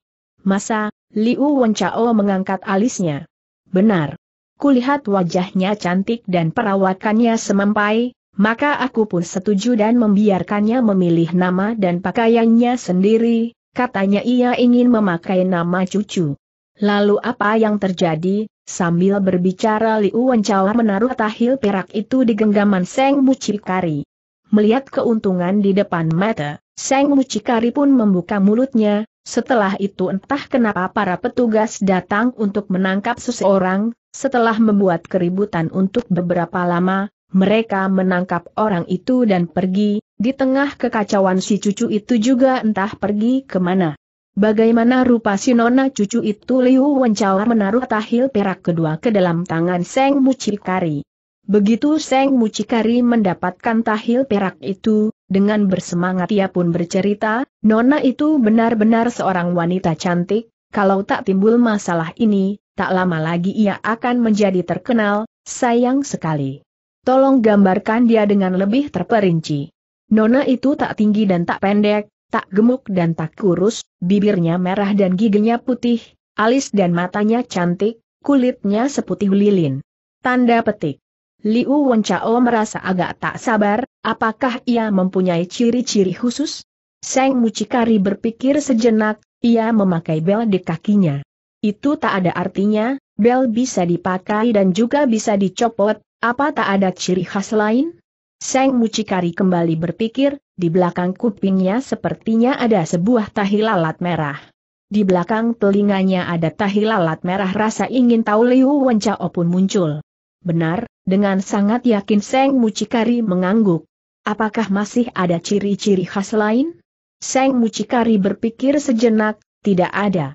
Masa, Liu Wenchao mengangkat alisnya. Benar. Kulihat wajahnya cantik dan perawakannya semampai, maka aku pun setuju dan membiarkannya memilih nama dan pakaiannya sendiri, katanya ia ingin memakai nama cucu. Lalu apa yang terjadi, Sambil berbicara Liu Wenchao menaruh tahil perak itu di genggaman Seng Mucikari. Melihat keuntungan di depan mata, Seng Mucikari pun membuka mulutnya, setelah itu entah kenapa para petugas datang untuk menangkap seseorang, setelah membuat keributan untuk beberapa lama, mereka menangkap orang itu dan pergi, di tengah kekacauan si cucu itu juga entah pergi kemana. Bagaimana rupa si nona cucu itu Liu Wencawa menaruh tahil perak kedua ke dalam tangan Seng Mucikari. Begitu Seng Mucikari mendapatkan tahil perak itu, dengan bersemangat ia pun bercerita, Nona itu benar-benar seorang wanita cantik, kalau tak timbul masalah ini, tak lama lagi ia akan menjadi terkenal, sayang sekali. Tolong gambarkan dia dengan lebih terperinci. Nona itu tak tinggi dan tak pendek, tak gemuk dan tak kurus, bibirnya merah dan giginya putih, alis dan matanya cantik, kulitnya seputih lilin. Tanda petik. Liu Wenchao merasa agak tak sabar, apakah ia mempunyai ciri-ciri khusus? Seng Mucikari berpikir sejenak, ia memakai bel di kakinya. Itu tak ada artinya, bel bisa dipakai dan juga bisa dicopot, apa tak ada ciri khas lain? Seng Mucikari kembali berpikir, di belakang kupingnya sepertinya ada sebuah tahi lalat merah. Di belakang telinganya ada tahi lalat merah rasa ingin tahu Liu Wencao pun muncul. Benar, dengan sangat yakin Seng Mucikari mengangguk. Apakah masih ada ciri-ciri khas lain? Seng Mucikari berpikir sejenak, tidak ada.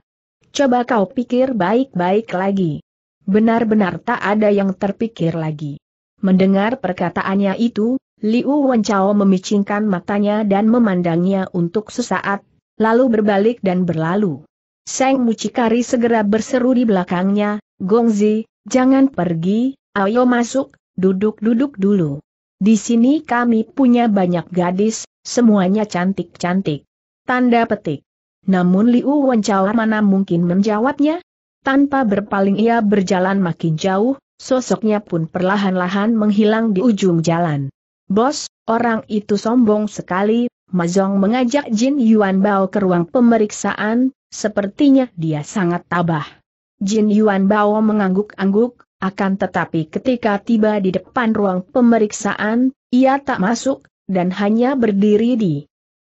Coba kau pikir baik-baik lagi. Benar-benar tak ada yang terpikir lagi. Mendengar perkataannya itu, Liu Wenchao memicingkan matanya dan memandangnya untuk sesaat, lalu berbalik dan berlalu. Seng Mucikari segera berseru di belakangnya, Gongzi, jangan pergi, ayo masuk, duduk-duduk dulu. Di sini kami punya banyak gadis, semuanya cantik-cantik. Tanda petik. Namun Liu Wenchao mana mungkin menjawabnya? Tanpa berpaling ia berjalan makin jauh, sosoknya pun perlahan-lahan menghilang di ujung jalan. Bos, orang itu sombong sekali, Mazong mengajak Jin Yuan Bao ke ruang pemeriksaan, sepertinya dia sangat tabah. Jin Yuan Bao mengangguk-angguk, akan tetapi ketika tiba di depan ruang pemeriksaan, ia tak masuk, dan hanya berdiri di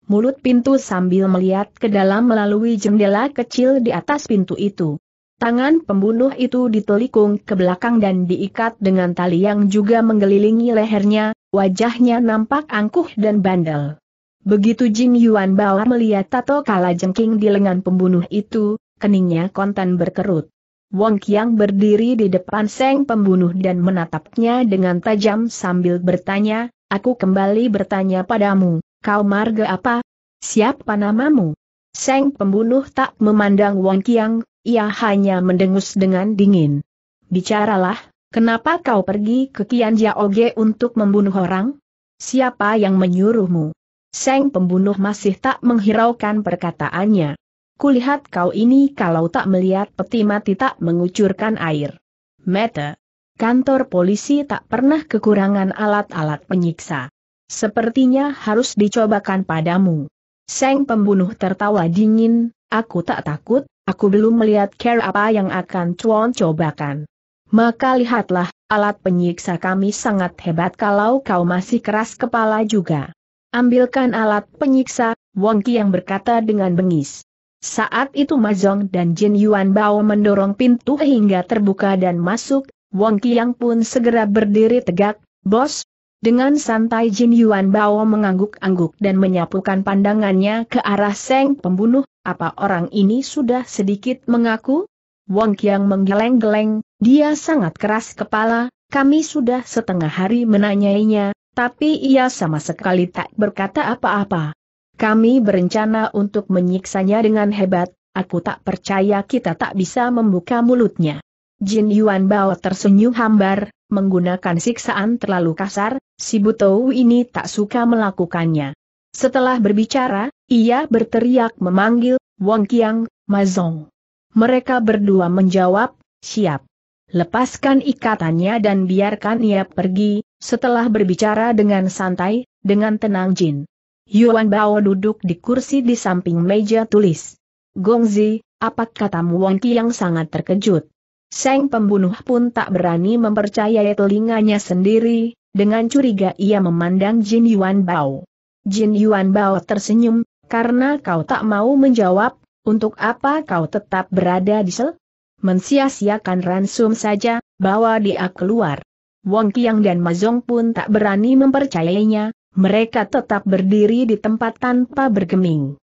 mulut pintu sambil melihat ke dalam melalui jendela kecil di atas pintu itu. Tangan pembunuh itu ditelikung ke belakang dan diikat dengan tali yang juga mengelilingi lehernya, wajahnya nampak angkuh dan bandel. Begitu Jin Yuan Bao melihat tato kala jengking di lengan pembunuh itu, keningnya kontan berkerut. Wong Kiang berdiri di depan seng pembunuh dan menatapnya dengan tajam sambil bertanya, Aku kembali bertanya padamu, kau marga apa? Siapa namamu? Seng pembunuh tak memandang Wang Kiang, ia hanya mendengus dengan dingin. Bicaralah, kenapa kau pergi ke Kian Jiaoge untuk membunuh orang? Siapa yang menyuruhmu? Seng pembunuh masih tak menghiraukan perkataannya. Kulihat kau ini kalau tak melihat peti mati tak mengucurkan air. Mete. Kantor polisi tak pernah kekurangan alat-alat penyiksa. Sepertinya harus dicobakan padamu. Seng pembunuh tertawa dingin, aku tak takut, aku belum melihat care apa yang akan cuan cobakan. Maka lihatlah, alat penyiksa kami sangat hebat kalau kau masih keras kepala juga. Ambilkan alat penyiksa, Wong Qi yang berkata dengan bengis. Saat itu Mazong dan Jin Yuan Bao mendorong pintu hingga terbuka dan masuk, Wong Qi yang pun segera berdiri tegak, Bos, dengan santai Jin Yuan Bao mengangguk-angguk dan menyapukan pandangannya ke arah Seng pembunuh, apa orang ini sudah sedikit mengaku? Wong Kiang menggeleng-geleng, dia sangat keras kepala, kami sudah setengah hari menanyainya, tapi ia sama sekali tak berkata apa-apa. Kami berencana untuk menyiksanya dengan hebat, aku tak percaya kita tak bisa membuka mulutnya. Jin Yuan Bao tersenyum hambar, menggunakan siksaan terlalu kasar, si Butou ini tak suka melakukannya. Setelah berbicara, ia berteriak memanggil, Wong Kiang, Mazong. Mereka berdua menjawab, siap. Lepaskan ikatannya dan biarkan ia pergi, setelah berbicara dengan santai, dengan tenang Jin. Yuan Bao duduk di kursi di samping meja tulis. Gongzi, apa katamu Wong Kiang sangat terkejut? Seng pembunuh pun tak berani mempercayai telinganya sendiri, dengan curiga ia memandang Jin Yuan Bao. Jin Yuan Bao tersenyum, karena kau tak mau menjawab, untuk apa kau tetap berada di sel? mensia ransum saja, bawa dia keluar. Wong Kiang dan Mazong pun tak berani mempercayainya, mereka tetap berdiri di tempat tanpa bergeming.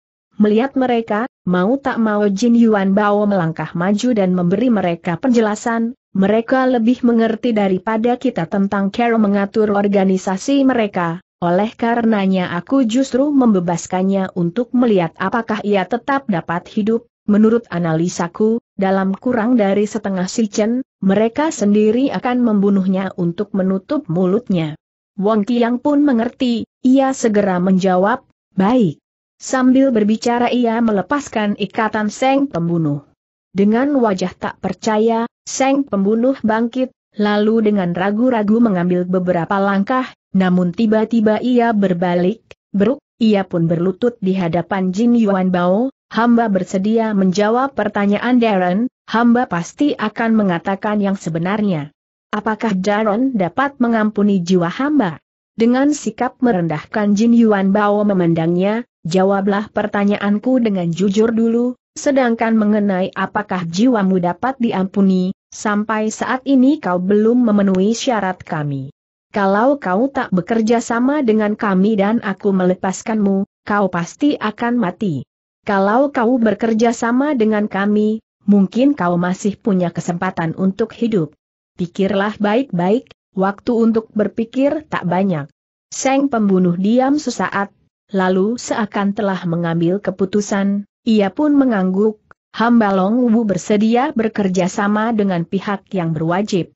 Melihat mereka, mau tak mau Jin Yuan Bao melangkah maju dan memberi mereka penjelasan, mereka lebih mengerti daripada kita tentang cara mengatur organisasi mereka, oleh karenanya aku justru membebaskannya untuk melihat apakah ia tetap dapat hidup. Menurut analisaku, dalam kurang dari setengah sichen, mereka sendiri akan membunuhnya untuk menutup mulutnya. Wong Kiang pun mengerti, ia segera menjawab, baik. Sambil berbicara ia melepaskan ikatan Seng pembunuh. Dengan wajah tak percaya, Seng pembunuh bangkit, lalu dengan ragu-ragu mengambil beberapa langkah, namun tiba-tiba ia berbalik, beruk, ia pun berlutut di hadapan Jin Yuan Bao, hamba bersedia menjawab pertanyaan Darren, hamba pasti akan mengatakan yang sebenarnya. Apakah Darren dapat mengampuni jiwa hamba? Dengan sikap merendahkan Jin Yuan Bao memandangnya, Jawablah pertanyaanku dengan jujur dulu, sedangkan mengenai apakah jiwamu dapat diampuni, sampai saat ini kau belum memenuhi syarat kami. Kalau kau tak bekerja sama dengan kami dan aku melepaskanmu, kau pasti akan mati. Kalau kau bekerja sama dengan kami, mungkin kau masih punya kesempatan untuk hidup. Pikirlah baik-baik, waktu untuk berpikir tak banyak. Seng pembunuh diam sesaat, lalu seakan telah mengambil keputusan, ia pun mengangguk, hamba Long Wu bersedia bekerja sama dengan pihak yang berwajib.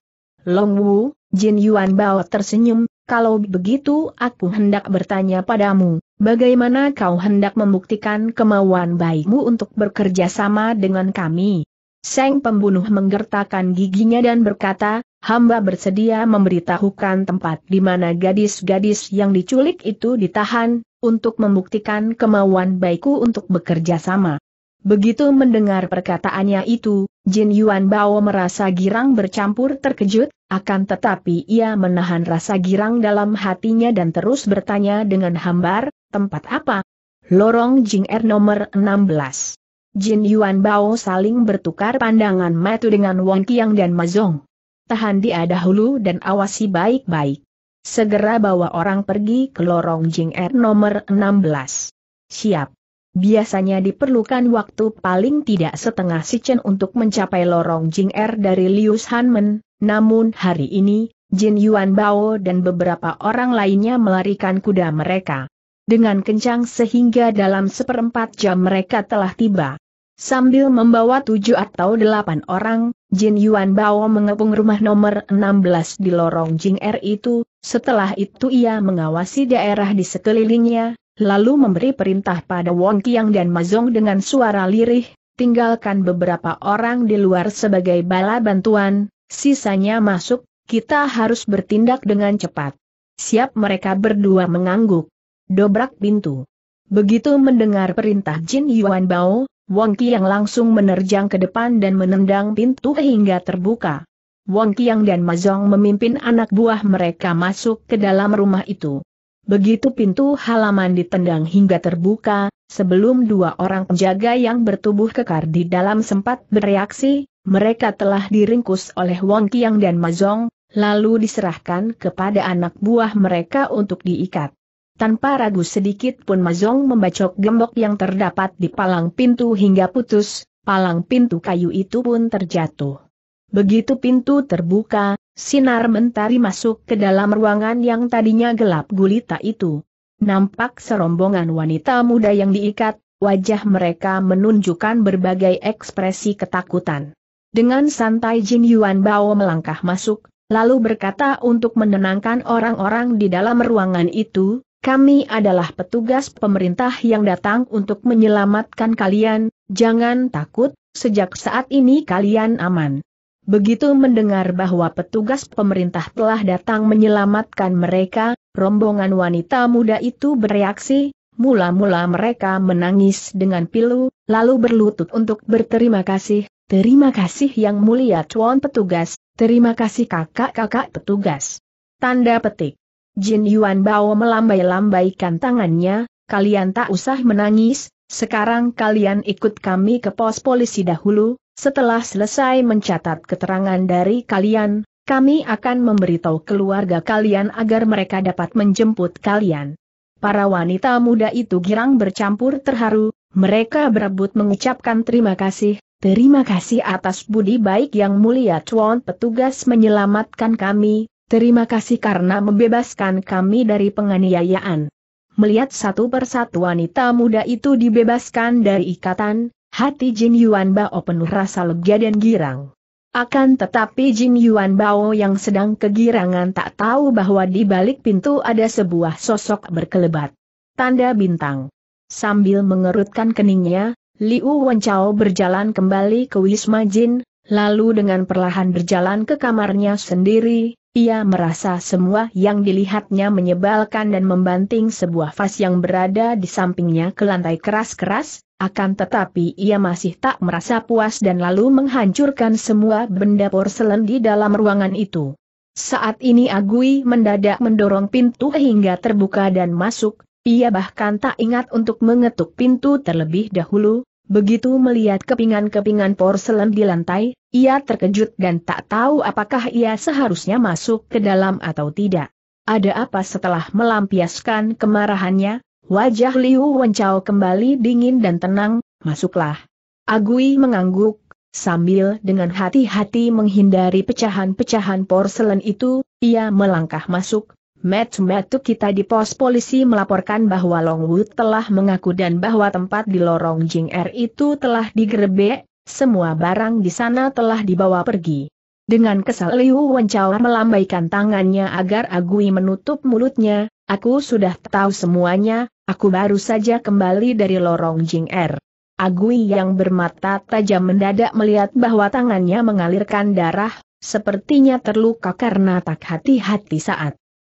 Long Wu, Jin Yuan Bao tersenyum, kalau begitu aku hendak bertanya padamu, bagaimana kau hendak membuktikan kemauan baikmu untuk bekerja sama dengan kami? Seng pembunuh menggertakkan giginya dan berkata, hamba bersedia memberitahukan tempat di mana gadis-gadis yang diculik itu ditahan, untuk membuktikan kemauan baikku untuk bekerja sama. Begitu mendengar perkataannya itu, Jin Yuan Bao merasa girang bercampur terkejut, akan tetapi ia menahan rasa girang dalam hatinya dan terus bertanya dengan hambar, tempat apa? Lorong Jing Er nomor 16. Jin Yuan Bao saling bertukar pandangan metu dengan Wong Qiang dan Mazong tahan dia dahulu dan awasi baik-baik. Segera bawa orang pergi ke lorong Jing Er nomor 16. Siap. Biasanya diperlukan waktu paling tidak setengah sichen untuk mencapai lorong Jing Er dari Liu Hanmen, namun hari ini, Jin Yuan Bao dan beberapa orang lainnya melarikan kuda mereka. Dengan kencang sehingga dalam seperempat jam mereka telah tiba. Sambil membawa tujuh atau delapan orang, Jin Yuan Bao mengepung rumah nomor 16 di lorong Jing Er itu, setelah itu ia mengawasi daerah di sekelilingnya, lalu memberi perintah pada Wong Kiang dan Mazong dengan suara lirih, tinggalkan beberapa orang di luar sebagai bala bantuan, sisanya masuk, kita harus bertindak dengan cepat. Siap mereka berdua mengangguk. Dobrak pintu. Begitu mendengar perintah Jin Yuan Bao, Wong Kiang langsung menerjang ke depan dan menendang pintu hingga terbuka. Wong Kiang dan Mazong memimpin anak buah mereka masuk ke dalam rumah itu. Begitu pintu halaman ditendang hingga terbuka, sebelum dua orang penjaga yang bertubuh kekar di dalam sempat bereaksi, mereka telah diringkus oleh Wong Kiang dan Mazong, lalu diserahkan kepada anak buah mereka untuk diikat. Tanpa ragu sedikit pun Mazong membacok gembok yang terdapat di palang pintu hingga putus, palang pintu kayu itu pun terjatuh. Begitu pintu terbuka, sinar mentari masuk ke dalam ruangan yang tadinya gelap gulita itu. Nampak serombongan wanita muda yang diikat, wajah mereka menunjukkan berbagai ekspresi ketakutan. Dengan santai Jin Yuan Bao melangkah masuk, lalu berkata untuk menenangkan orang-orang di dalam ruangan itu, kami adalah petugas pemerintah yang datang untuk menyelamatkan kalian, jangan takut, sejak saat ini kalian aman. Begitu mendengar bahwa petugas pemerintah telah datang menyelamatkan mereka, rombongan wanita muda itu bereaksi, mula-mula mereka menangis dengan pilu, lalu berlutut untuk berterima kasih, terima kasih yang mulia tuan petugas, terima kasih kakak-kakak petugas. Tanda petik. Jin Yuan Bao melambai-lambaikan tangannya, kalian tak usah menangis, sekarang kalian ikut kami ke pos polisi dahulu, setelah selesai mencatat keterangan dari kalian, kami akan memberitahu keluarga kalian agar mereka dapat menjemput kalian. Para wanita muda itu girang bercampur terharu, mereka berebut mengucapkan terima kasih, terima kasih atas budi baik yang mulia Chuan petugas menyelamatkan kami, Terima kasih karena membebaskan kami dari penganiayaan. Melihat satu persatu wanita muda itu dibebaskan dari ikatan, hati Jin Yuan Bao penuh rasa lega dan girang. Akan tetapi Jin Yuan Bao yang sedang kegirangan tak tahu bahwa di balik pintu ada sebuah sosok berkelebat. Tanda bintang. Sambil mengerutkan keningnya, Liu Wenchao berjalan kembali ke Wisma Jin, lalu dengan perlahan berjalan ke kamarnya sendiri, ia merasa semua yang dilihatnya menyebalkan dan membanting sebuah vas yang berada di sampingnya ke lantai keras-keras, akan tetapi ia masih tak merasa puas dan lalu menghancurkan semua benda porselen di dalam ruangan itu. Saat ini Agui mendadak mendorong pintu hingga terbuka dan masuk, ia bahkan tak ingat untuk mengetuk pintu terlebih dahulu, Begitu melihat kepingan-kepingan porselen di lantai, ia terkejut dan tak tahu apakah ia seharusnya masuk ke dalam atau tidak. Ada apa setelah melampiaskan kemarahannya, wajah Liu Wencao kembali dingin dan tenang, masuklah. Agui mengangguk, sambil dengan hati-hati menghindari pecahan-pecahan porselen itu, ia melangkah masuk, Matt Matuk kita di pos polisi melaporkan bahwa Longwood telah mengaku dan bahwa tempat di lorong Jing R er itu telah digerebek, semua barang di sana telah dibawa pergi. Dengan kesal Liu Wenchao melambaikan tangannya agar Agui menutup mulutnya, aku sudah tahu semuanya, aku baru saja kembali dari lorong Jing R. Er. Agui yang bermata tajam mendadak melihat bahwa tangannya mengalirkan darah, sepertinya terluka karena tak hati-hati saat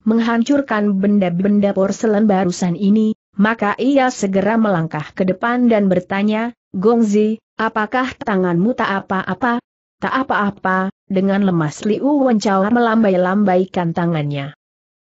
menghancurkan benda-benda porselen barusan ini, maka ia segera melangkah ke depan dan bertanya, Gongzi, apakah tanganmu tak apa-apa? Tak apa-apa, dengan lemas Liu Wenchao melambai-lambaikan tangannya.